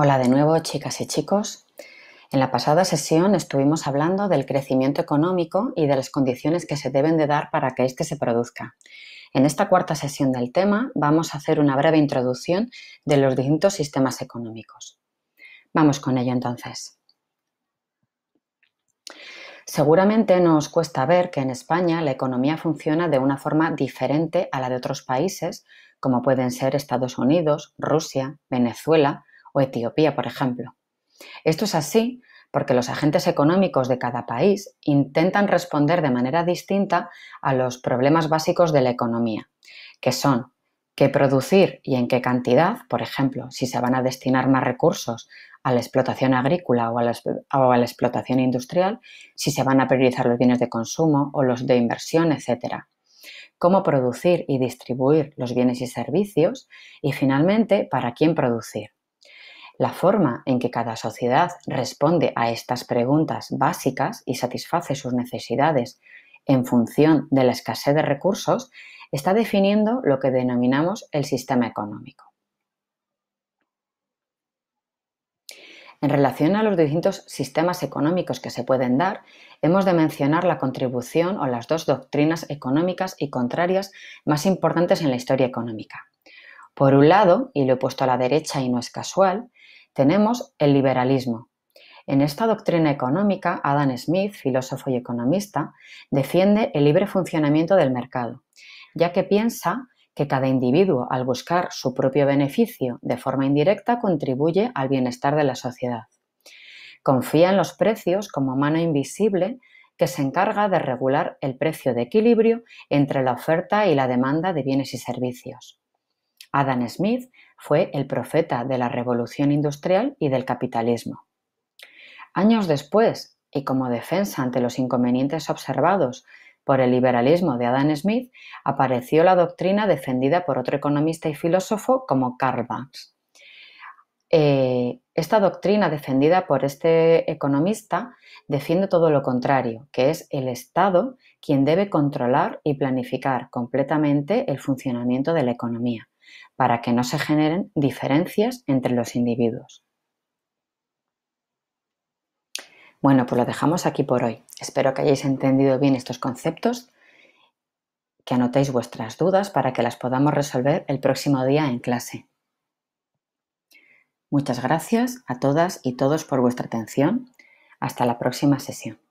Hola de nuevo, chicas y chicos. En la pasada sesión estuvimos hablando del crecimiento económico y de las condiciones que se deben de dar para que éste se produzca. En esta cuarta sesión del tema vamos a hacer una breve introducción de los distintos sistemas económicos. Vamos con ello entonces. Seguramente nos cuesta ver que en España la economía funciona de una forma diferente a la de otros países, como pueden ser Estados Unidos, Rusia, Venezuela, o Etiopía, por ejemplo. Esto es así porque los agentes económicos de cada país intentan responder de manera distinta a los problemas básicos de la economía, que son qué producir y en qué cantidad, por ejemplo, si se van a destinar más recursos a la explotación agrícola o a la, explotación industrial, si se van a priorizar los bienes de consumo o los de inversión, etc. Cómo producir y distribuir los bienes y servicios y finalmente para quién producir. La forma en que cada sociedad responde a estas preguntas básicas y satisface sus necesidades en función de la escasez de recursos está definiendo lo que denominamos el sistema económico. En relación a los distintos sistemas económicos que se pueden dar, hemos de mencionar la contribución o las dos doctrinas económicas y contrarias más importantes en la historia económica. Por un lado, y lo he puesto a la derecha y no es casual, tenemos el liberalismo. En esta doctrina económica, Adam Smith, filósofo y economista, defiende el libre funcionamiento del mercado, ya que piensa que cada individuo, al buscar su propio beneficio de forma indirecta, contribuye al bienestar de la sociedad. Confía en los precios como mano invisible que se encarga de regular el precio de equilibrio entre la oferta y la demanda de bienes y servicios. Adam Smith fue el profeta de la revolución industrial y del capitalismo. Años después, y como defensa ante los inconvenientes observados por el liberalismo de Adam Smith, apareció la doctrina defendida por otro economista y filósofo como Karl Marx. Eh, esta doctrina defendida por este economista defiende todo lo contrario, que es el Estado quien debe controlar y planificar completamente el funcionamiento de la economía para que no se generen diferencias entre los individuos. Bueno, pues lo dejamos aquí por hoy. Espero que hayáis entendido bien estos conceptos, que anotéis vuestras dudas para que las podamos resolver el próximo día en clase. Muchas gracias a todas y todos por vuestra atención. Hasta la próxima sesión.